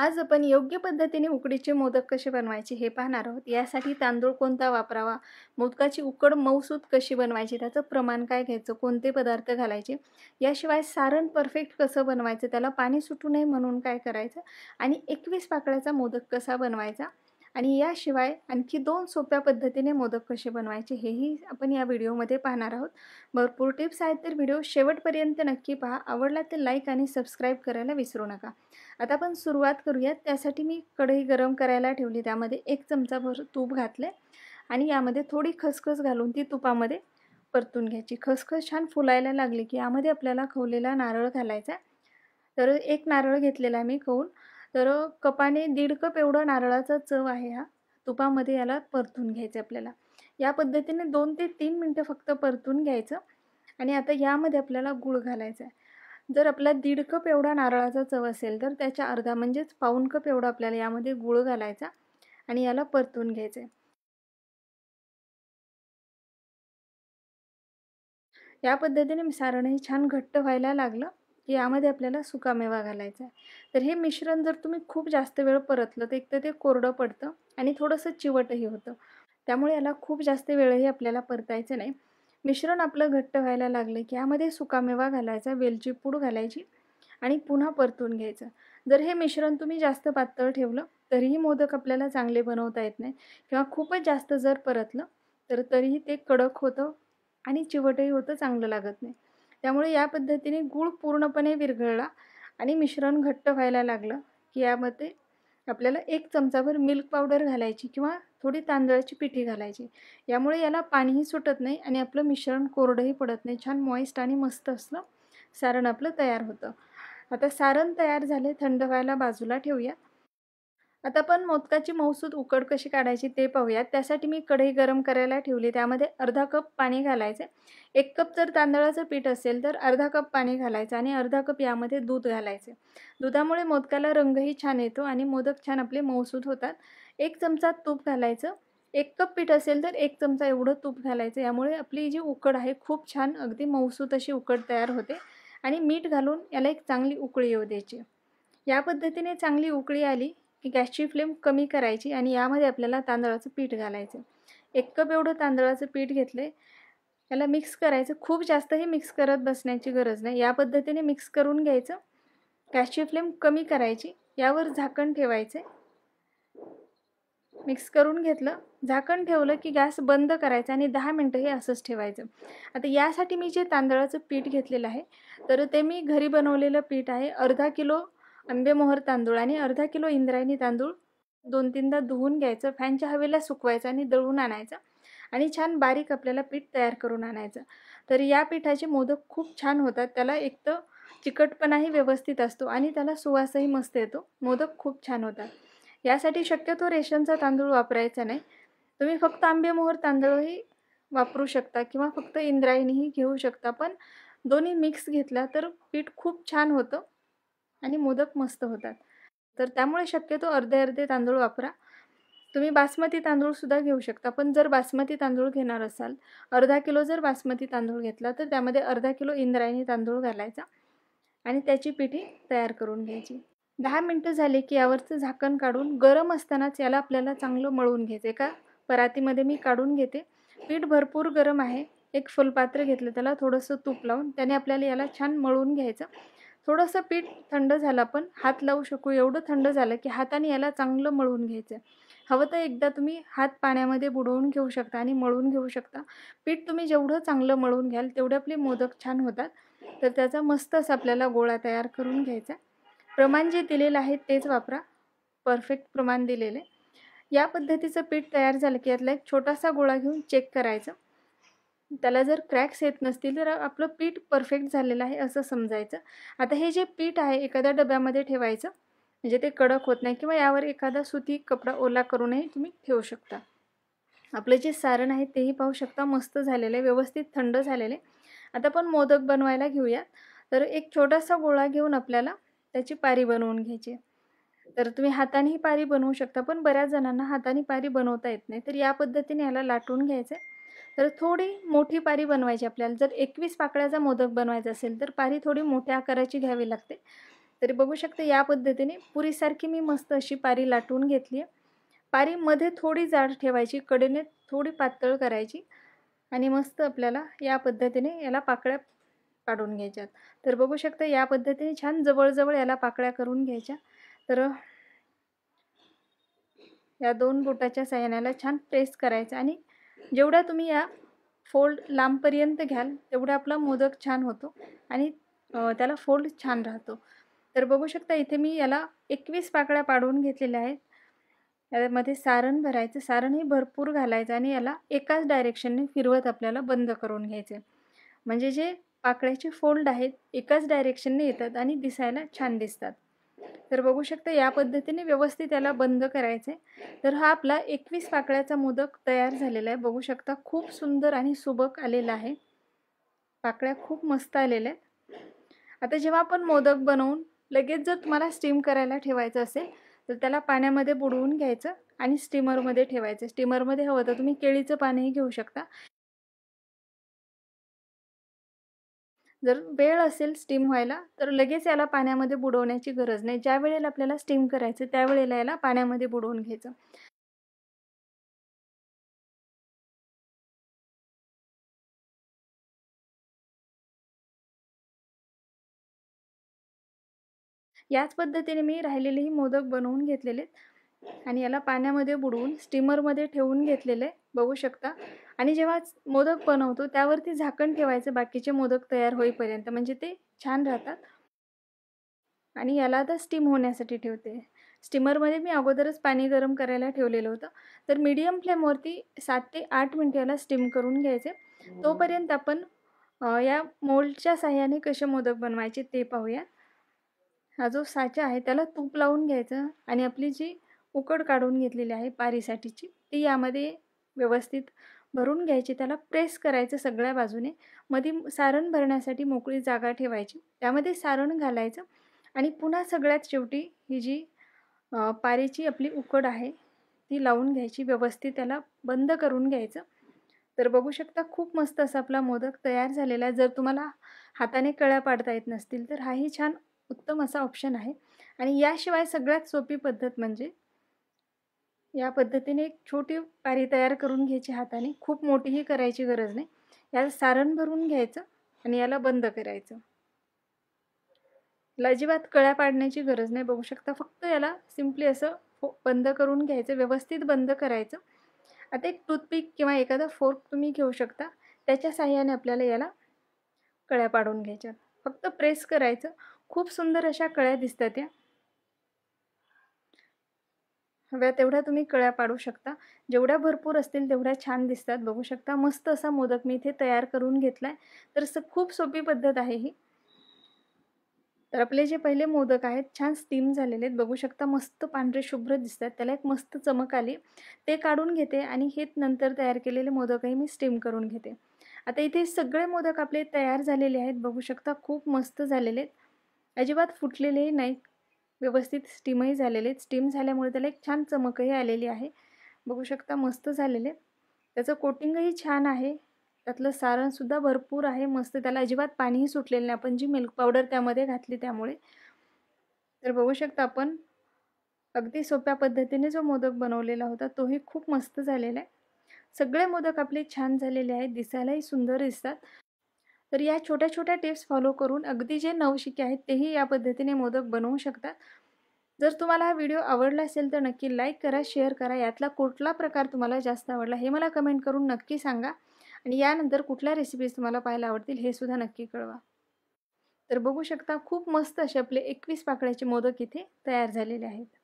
आज आपण योग्य पद्धतीने उकडीचे मोदक कसे बनवायचे हे पाहणार आहोत यासाठी तांदूळ कोणता वापरावा मोदकाची उकड मऊसूत कशी बनवायची त्याचं प्रमाण काय घ्यायचं कोणते पदार्थ घालायचे याशिवाय सारण परफेक्ट कसं बनवायचं त्याला पाणी सुटू नये म्हणून काय करायचं आणि एकवीस पाकळ्याचा मोदक कसा बनवायचा आणि याशिवाय आणखी दोन सोप्या पद्धतीने मोदक कसे बनवायचे हेही आपण या व्हिडिओमध्ये पाहणार आहोत भरपूर टिप्स आहेत तर व्हिडिओ शेवटपर्यंत नक्की पहा आवडला तर लाईक आणि सबस्क्राईब करायला विसरू नका आता आपण सुरुवात करूयात त्यासाठी मी कढई गरम करायला ठेवली त्यामध्ये एक चमचा भर तूप घातलं आणि यामध्ये थोडी खसखस घालून ती तुपामध्ये परतून घ्यायची खसखस छान फुलायला लागली की यामध्ये आपल्याला खवलेला नारळ घालायचा तर एक नारळ घेतलेला मी खवून तर कपाने दीड कप एवढा नारळाचा चव आहे हा तुपामध्ये याला परतून घ्यायचं आपल्याला या पद्धतीने दोन ते तीन मिनटं फक्त परतून घ्यायचं आणि आता यामध्ये आपल्याला गुळ घालायचा आहे जर आपला दीड कप एवढा नारळाचा चव असेल तर त्याच्या अर्धा म्हणजेच पाऊन कप एवढा आपल्याला यामध्ये गुळ घालायचा आणि याला परतून घ्यायचं आहे या पद्धतीने सारण हे छान घट्ट व्हायला लागलं यामध्ये आपल्याला सुकामेवा घालायचा आहे तर हे मिश्रण जर तुम्ही खूप जास्त वेळ परतलं तर एक तर ते कोरडं पडतं आणि थोडंसं चिवटही होतं त्यामुळे याला खूप जास्त वेळही आपल्याला परतायचं नाही मिश्रण आपलं घट्ट व्हायला लागलं की यामध्ये सुकामेवा घालायचा वेलची पूड घालायची आणि पुन्हा परतून घ्यायचं जर हे मिश्रण तुम्ही जास्त पातळ ठेवलं तरीही मोदक आपल्याला चांगले बनवता येत नाही किंवा खूपच जास्त जर परतलं तर तरीही ते कडक होतं आणि चिवटही होतं चांगलं लागत नाही त्यामुळे या पद्धतीने गूळ पूर्णपणे विरघळला आणि मिश्रण घट्ट व्हायला लागलं की यामध्ये आपल्याला एक चमचाभर मिल्क पावडर घालायची किंवा थोडी तांदळाची पिठी घालायची यामुळे याला पाणीही सुटत नाही आणि आपलं मिश्रण कोरडंही पडत नाही छान मॉइस्ट आणि मस्त असलं सारण आपलं तयार होतं आता सारण तयार झाले थंड व्हायला बाजूला ठेवूया आता पण मोदकाची मौसूद उकड कशी काढायची ते पाहूयात त्यासाठी मी कढई गरम करायला ठेवली त्यामध्ये अर्धा कप पाणी घालायचे एक कप जर तांदळाचं पीठ असेल तर अर्धा कप पाणी घालायचं आणि अर्धा कप यामध्ये दूध घालायचे दुधामुळे मोदकाला रंगही छान येतो आणि मोदक छान आपले मौसूद होतात एक चमचा तूप घालायचं एक कप पीठ असेल तर एक चमचा एवढं तूप घालायचं यामुळे आपली जी उकड आहे खूप छान अगदी मौसूद अशी उकड तयार होते आणि मीठ घालून याला एक चांगली उकळी येऊ द्यायची या पद्धतीने चांगली उकळी आली गॅसची फ्लेम कमी करायची आणि यामध्ये आपल्याला तांदळाचं पीठ घालायचं एक कप एवढं तांदळाचं पीठ घेतलं याला मिक्स करायचं खूप जास्त हे मिक्स करत बसण्याची गरज नाही या पद्धतीने मिक्स करून घ्यायचं गॅसची फ्लेम कमी करायची यावर झाकण ठेवायचं मिक्स करून घेतलं झाकण ठेवलं की गॅस बंद करायचं आणि दहा मिनटं हे असंच ठेवायचं आता यासाठी मी जे तांदळाचं पीठ घेतलेलं आहे तर ते मी घरी बनवलेलं पीठ आहे अर्धा किलो आंबेमोहर तांदूळ आणि अर्धा किलो इंद्रायणी तांदूळ दोन तीनदा धुवून घ्यायचं फॅनच्या हवेला सुकवायचं आणि दळून आणायचं आणि छान बारीक आपल्याला पीठ तयार करून आणायचं तर या पिठाचे मोदक खूप छान होतात त्याला एक तर चिकटपणाही व्यवस्थित असतो आणि त्याला सुवासही मस्त येतो मोदक खूप छान होतात यासाठी शक्यतो रेशनचा तांदूळ वापरायचा नाही तुम्ही फक्त आंबेमोहर तांदूळही वापरू शकता किंवा फक्त इंद्रायणीही घेऊ शकता पण दोन्ही मिक्स घेतला तर पीठ खूप छान होतं आणि मोदक मस्त होतात तर त्यामुळे शक्यतो अर्धे अर्धे तांदूळ वापरा तुम्ही बासमती तांदूळसुद्धा घेऊ शकता पण जर बासमती तांदूळ घेणार असाल अर्धा किलो जर बासमती तांदूळ घेतला तर त्यामध्ये अर्धा किलो इंद्रायणी तांदूळ घालायचा आणि त्याची पिठी तयार करून घ्यायची दहा मिनटं झाले की यावरचं झाकण काढून गरम असतानाच याला आपल्याला चांगलं मळून घ्यायचं एका परातीमध्ये मी काढून घेते पीठ भरपूर गरम आहे एक फुलपात्र घेतलं त्याला थोडंसं तूप लावून त्याने आपल्याला याला छान मळून घ्यायचं थोडंसं पीठ थंड झालं पण हात लावू शकू एवढं थंड झालं की हाताने याला चांगलं मळून घ्यायचं हवं तर एकदा तुम्ही हात पाण्यामध्ये बुडवून घेऊ शकता आणि मळून घेऊ शकता पीठ तुम्ही जेवढं चांगलं मळून घ्याल तेवढे आपले मोदक छान होतात तर त्याचा मस्तच आपल्याला गोळा तयार करून घ्यायचा प्रमाण जे दिलेलं आहे तेच वापरा परफेक्ट प्रमाण दिलेले या पद्धतीचं पीठ तयार झालं की यातला एक छोटासा गोळा घेऊन चेक करायचं त्याला जर क्रॅक्स येत नसतील तर आपलं पीठ परफेक्ट झालेलं आहे असं समजायचं आता हे जे पीठ आहे एखाद्या डब्यामध्ये ठेवायचं म्हणजे ते कडक होत नाही किंवा यावर एखादा सुती कपडा ओला करूनही तुम्ही ठेवू शकता आपलं जे सारण आहे तेही पाहू शकता मस्त झालेलं आहे व्यवस्थित थंड झालेले आता आपण मोदक बनवायला घेऊया तर एक छोटासा गोळा घेऊन आपल्याला त्याची पारी बनवून घ्यायची तर तुम्ही हातानेही पारी बनवू शकता पण बऱ्याच जणांना हाताने पारी बनवता येत नाही तर या पद्धतीने याला लाटून घ्यायचं तर थोडी मोठी पारी बनवायची आपल्याला जर एकवीस पाकळ्याचा मोदक बनवायचा असेल तर पारी थोडी मोठ्या आकाराची घ्यावी लागते तरी बघू शकते या पद्धतीने पुरीसारखी मी मस्त अशी पारी लाटून घेतली आहे पारी मध्ये थोडी जाड ठेवायची कडेने थोडी पातळ करायची आणि मस्त आपल्याला या पद्धतीने याला पाकळ्या काढून घ्यायच्यात तर बघू शकता या पद्धतीने छान जवळजवळ याला पाकळ्या करून घ्यायच्या तर या दोन बोटाच्या साह्यानाला छान प्रेस करायचं आणि जेवढा तुम्ही या फोल्ड लांबपर्यंत घ्याल तेवढा आपला मोदक छान होतो आणि त्याला फोल्ड छान राहतो तर बघू शकता इथे मी याला एकवीस पाकळ्या पाडवून घेतलेल्या आहेत यामध्ये सारण भरायचं सारणही भरपूर घालायचं आणि याला एकाच डायरेक्शनने फिरवत आपल्याला बंद करून घ्यायचे म्हणजे जे पाकळ्याचे फोल्ड आहेत एकाच डायरेक्शनने येतात आणि दिसायला छान दिसतात तर बघू शकता या पद्धतीने व्यवस्थित त्याला बंद करायचे तर हा आपला एकवीस पाकळ्याचा मोदक तयार झालेला आहे बघू शकता खूप सुंदर आणि सुबक आलेला आहे पाकळ्या खूप मस्त आलेल्या आहेत आता जेव्हा आपण मोदक बनवून लगेच जर तुम्हाला स्टीम करायला ठेवायचं असेल तर त्याला पाण्यामध्ये बुडवून घ्यायचं आणि स्टीमरमध्ये ठेवायचं स्टीमरमध्ये हवं तर तुम्ही केळीचं पाणीही घेऊ शकता जर वेळ असेल स्टीम व्हायला तर लगेच याला पाण्यामध्ये बुडवण्याची गरज नाही ज्या वेळेला आपल्याला स्टीम करायचं त्यावेळेला याला पाण्यामध्ये बुडवून घ्यायचं याच पद्धतीने मी राहिलेलेही मोदक बनवून घेतलेले आणि याला पाण्यामध्ये बुडवून स्टीमरमध्ये ठेवून घेतलेले बघू शकता आणि जेव्हा मोदक बनवतो त्यावरती झाकण ठेवायचं बाकीचे मोदक तयार होईपर्यंत म्हणजे ते छान राहतात आणि याला आता स्टीम होण्यासाठी ठेवते स्टीमरमध्ये मी अगोदरच पाणी गरम करायला ठेवलेलं होतं तर मीडियम फ्लेमवरती सात ते आठ याला स्टीम करून घ्यायचे तोपर्यंत आपण या मोल्डच्या साह्याने कसे मोदक बनवायचे ते पाहूया हा जो साचा आहे त्याला तूप लावून घ्यायचं आणि आपली जी उकड काढून घेतलेली आहे पारीसाठीची ती यामध्ये व्यवस्थित भरून घ्यायची त्याला प्रेस करायचं सगळ्या बाजूने मध्ये सारण भरण्यासाठी मोकळी जागा ठेवायची त्यामध्ये सारण घालायचं आणि पुन्हा सगळ्यात शेवटी ही जी पारेची आपली उकड आहे ती लावून घ्यायची व्यवस्थित त्याला बंद करून घ्यायचं तर बघू शकता खूप मस्त असा आपला मोदक तयार झालेला आहे जर तुम्हाला हाताने कळ्या पाडता येत नसतील तर हाही छान उत्तम असा ऑप्शन आहे आणि याशिवाय सगळ्यात सोपी पद्धत म्हणजे या पद्धतीने एक छोटी पारी तयार करून घ्यायची हाताने खूप मोठीही करायची गरज नाही याला सारण भरून घ्यायचं आणि याला बंद करायचं याला अजिबात कळ्या पाडण्याची गरज नाही बघू शकता फक्त याला सिम्पली असं बंद करून घ्यायचं व्यवस्थित बंद करायचं आता एक टूथपिक किंवा एखादा फोर्क तुम्ही घेऊ शकता त्याच्या साह्याने आपल्याला याला कळ्या पाडून घ्यायच्या फक्त प्रेस करायचं खूप सुंदर अशा कळ्या दिसतात या हव्या तेवढ्या तुम्ही कळ्या पाडू शकता जेवढ्या भरपूर असतील तेवढ्या छान दिसतात बघू शकता मस्त असा मोदक मी इथे तयार करून घेतला आहे तर खूप सोपी पद्धत आहे ही तर आपले जे पहिले मोदक आहेत छान स्टीम झालेले आहेत बघू शकता मस्त पांढरे शुभ्र दिसतात त्याला एक मस्त चमक आली ते काढून घेते आणि हेच नंतर तयार केलेले मोदकही मी स्टीम करून घेते आता इथे सगळे मोदक आपले तयार झालेले आहेत बघू शकता खूप मस्त झालेले आहेत अजिबात फुटलेलेही नाहीत व्यवस्थित स्टीमही झालेले स्टीम झाल्यामुळे त्याला एक छान चमकही आलेली आहे बघू शकता मस्त झालेले त्याचं कोटिंगही छान आहे त्यातलं सारणसुद्धा भरपूर आहे मस्त त्याला अजिबात पाणीही सुटलेलं नाही आपण जी मिल्क पावडर त्यामध्ये घातली त्यामुळे तर बघू शकता आपण अगदी सोप्या पद्धतीने जो मोदक बनवलेला होता तोही खूप मस्त झालेला आहे सगळे मोदक आपले छान झालेले आहेत दिसायलाही सुंदर दिसतात तर या छोट्या छोट्या टिप्स फॉलो करून अगदी जे नवशिके आहेत तेही या पद्धतीने मोदक बनवू शकतात जर तुम्हाला हा व्हिडिओ आवडला असेल तर नक्की लाईक करा शेअर करा यातला कुठला प्रकार तुम्हाला जास्त आवडला हे मला कमेंट करून नक्की सांगा आणि यानंतर कुठल्या रेसिपीज तुम्हाला पाहायला आवडतील हे सुद्धा नक्की कळवा तर बघू शकता खूप मस्त असे आपले एकवीस पाकळ्याचे मोदक इथे तयार झालेले आहेत